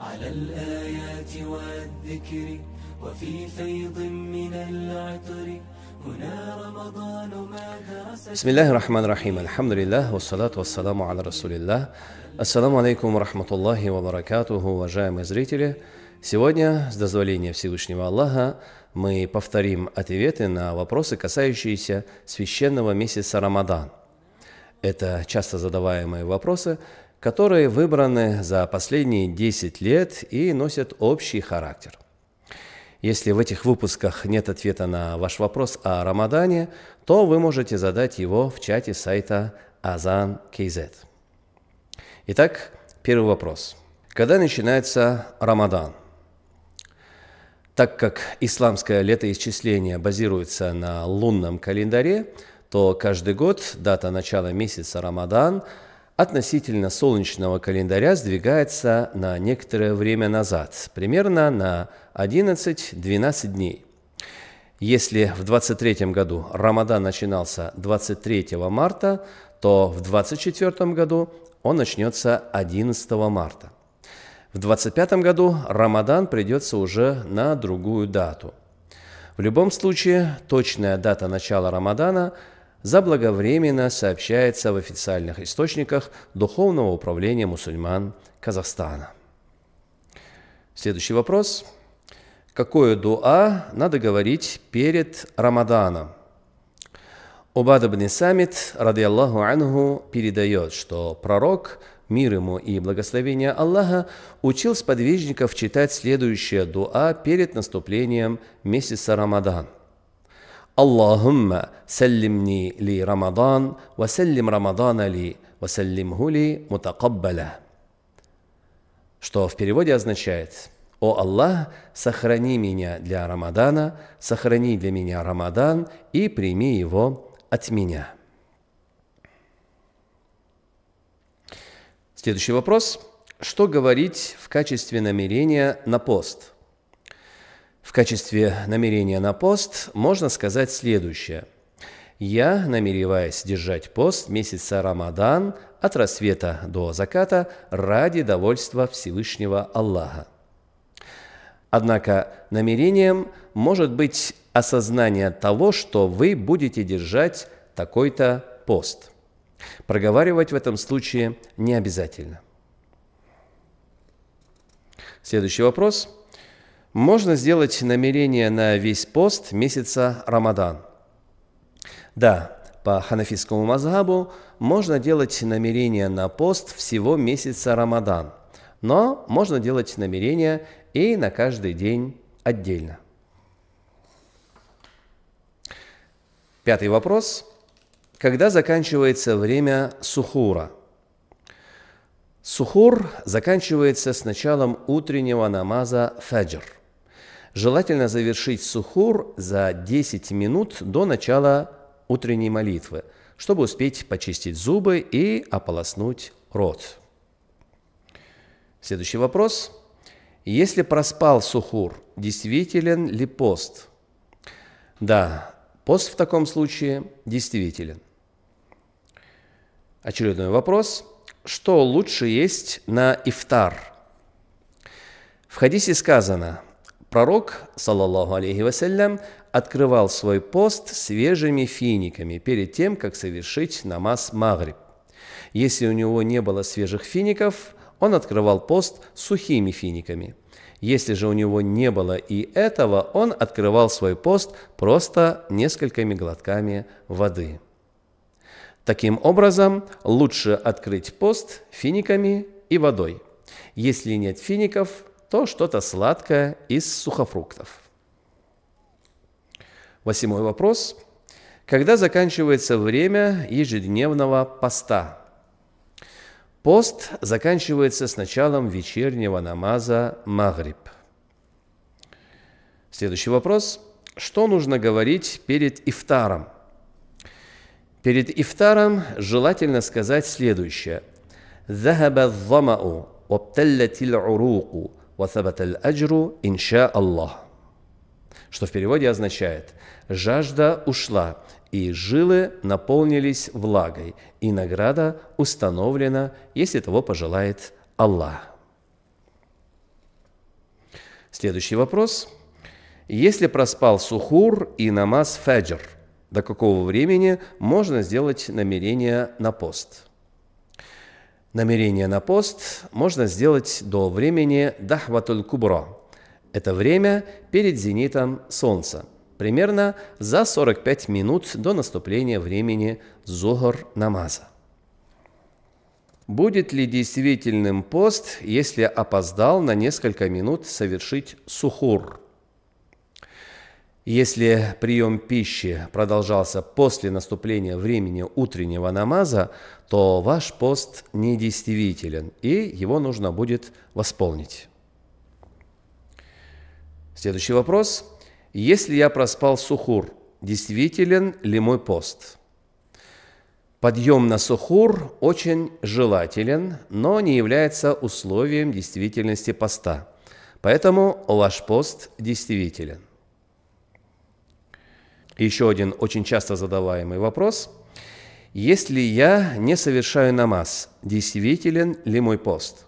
على الآيات والذكر وفي فيض من العطر بسم الله الرحمن الرحيم الحمد لله والصلاة والسلام على رسول الله Ассаламу алейкум рахматуллахи ва баракатуху, уважаемые зрители. Сегодня, с дозволения Всевышнего Аллаха, мы повторим ответы на вопросы, касающиеся священного месяца Рамадан. Это часто задаваемые вопросы, которые выбраны за последние 10 лет и носят общий характер. Если в этих выпусках нет ответа на ваш вопрос о Рамадане, то вы можете задать его в чате сайта Азан Кейзет. Итак, первый вопрос. Когда начинается Рамадан? Так как исламское летоисчисление базируется на лунном календаре, то каждый год дата начала месяца Рамадан – относительно солнечного календаря сдвигается на некоторое время назад, примерно на 11-12 дней. Если в 23 году Рамадан начинался 23 марта, то в 24 году он начнется 11 марта. В 25 году Рамадан придется уже на другую дату. В любом случае, точная дата начала Рамадана – заблаговременно сообщается в официальных источниках Духовного управления мусульман Казахстана. Следующий вопрос. Какое дуа надо говорить перед Рамаданом? Убад ибн Самит, ради Аллаху анху, передает, что пророк, мир ему и благословение Аллаха, учил сподвижников читать следующее дуа перед наступлением месяца Рамадан – اللهم سلمني لرمضان وسلم رمضان لي وسلمه لي متقبله что в переводе означает «О Аллах, сохрани меня для Рамадана, сохрани для меня Рамадан и прими его от меня». Следующий вопрос. Что говорить в качестве намерения на пост – в качестве намерения на пост можно сказать следующее. Я, намереваюсь держать пост месяца Рамадан от рассвета до заката ради довольства Всевышнего Аллаха. Однако намерением может быть осознание того, что вы будете держать такой-то пост. Проговаривать в этом случае не обязательно. Следующий вопрос – можно сделать намерение на весь пост месяца Рамадан. Да, по ханафитскому мазхабу можно делать намерение на пост всего месяца Рамадан, но можно делать намерение и на каждый день отдельно. Пятый вопрос. Когда заканчивается время сухура – Сухур заканчивается с началом утреннего намаза фаджр. Желательно завершить сухур за 10 минут до начала утренней молитвы, чтобы успеть почистить зубы и ополоснуть рот. Следующий вопрос. Если проспал сухур, действителен ли пост? Да, пост в таком случае действителен. Очередной вопрос. Что лучше есть на ифтар? В хадисе сказано – Пророк, саллаллаху алейхи вассалям, открывал свой пост свежими финиками перед тем, как совершить намаз Магриб. Если у него не было свежих фиников, он открывал пост сухими финиками. Если же у него не было и этого, он открывал свой пост просто несколькими глотками воды. Таким образом, лучше открыть пост финиками и водой. Если нет фиников, то что-то сладкое из сухофруктов. Восьмой вопрос. Когда заканчивается время ежедневного поста? Пост заканчивается с началом вечернего намаза Магриб. Следующий вопрос. Что нужно говорить перед ифтаром? Перед ифтаром желательно сказать следующее. «Захаба замау, обталлатил уруку, «Васабат аль-аджру инша Аллах», что в переводе означает «жажда ушла, и жилы наполнились влагой, и награда установлена, если того пожелает Аллах». Следующий вопрос. Если проспал сухур и намаз фаджр, до какого времени можно сделать намерение на пост – Намерение на пост можно сделать до времени Дахватуль Кубро. Это время перед зенитом солнца, примерно за 45 минут до наступления времени Зугор намаза. Будет ли действительным пост, если опоздал на несколько минут совершить сухур – если прием пищи продолжался после наступления времени утреннего намаза, то ваш пост недействителен, и его нужно будет восполнить. Следующий вопрос. Если я проспал сухур, действителен ли мой пост? Подъем на сухур очень желателен, но не является условием действительности поста. Поэтому ваш пост действителен еще один очень часто задаваемый вопрос. Если я не совершаю намаз, действителен ли мой пост?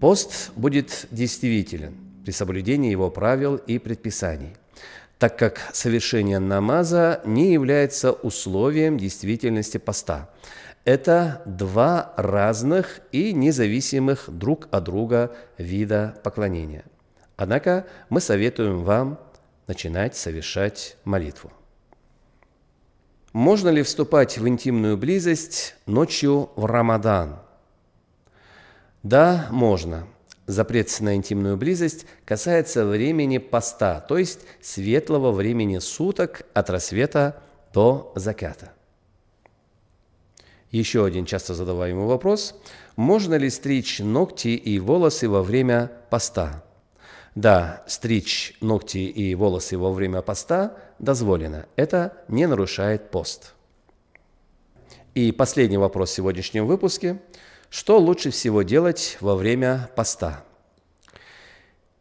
Пост будет действителен при соблюдении его правил и предписаний, так как совершение намаза не является условием действительности поста. Это два разных и независимых друг от друга вида поклонения. Однако мы советуем вам начинать совершать молитву. Можно ли вступать в интимную близость ночью в Рамадан? Да, можно. Запрет на интимную близость касается времени поста, то есть светлого времени суток от рассвета до заката. Еще один часто задаваемый вопрос. Можно ли стричь ногти и волосы во время поста? Да, стричь ногти и волосы во время поста дозволено. Это не нарушает пост. И последний вопрос в сегодняшнем выпуске. Что лучше всего делать во время поста?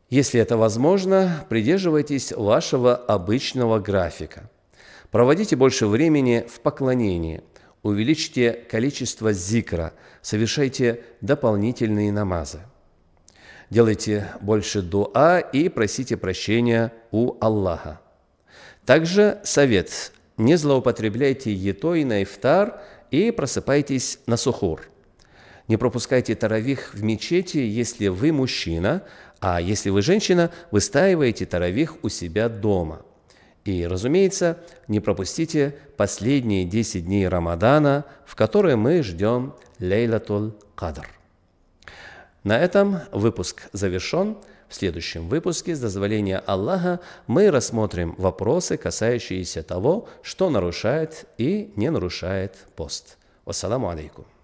Если это возможно, придерживайтесь вашего обычного графика. Проводите больше времени в поклонении, увеличьте количество зикра, совершайте дополнительные намазы – Делайте больше дуа и просите прощения у Аллаха. Также совет. Не злоупотребляйте етой на ифтар и просыпайтесь на сухур. Не пропускайте таравих в мечети, если вы мужчина, а если вы женщина, выстаиваете таравих у себя дома. И, разумеется, не пропустите последние 10 дней Рамадана, в которые мы ждем Лейлатул Кадр. На этом выпуск завершен. В следующем выпуске с дозволения Аллаха мы рассмотрим вопросы, касающиеся того, что нарушает и не нарушает пост. Вассаламу алейкум.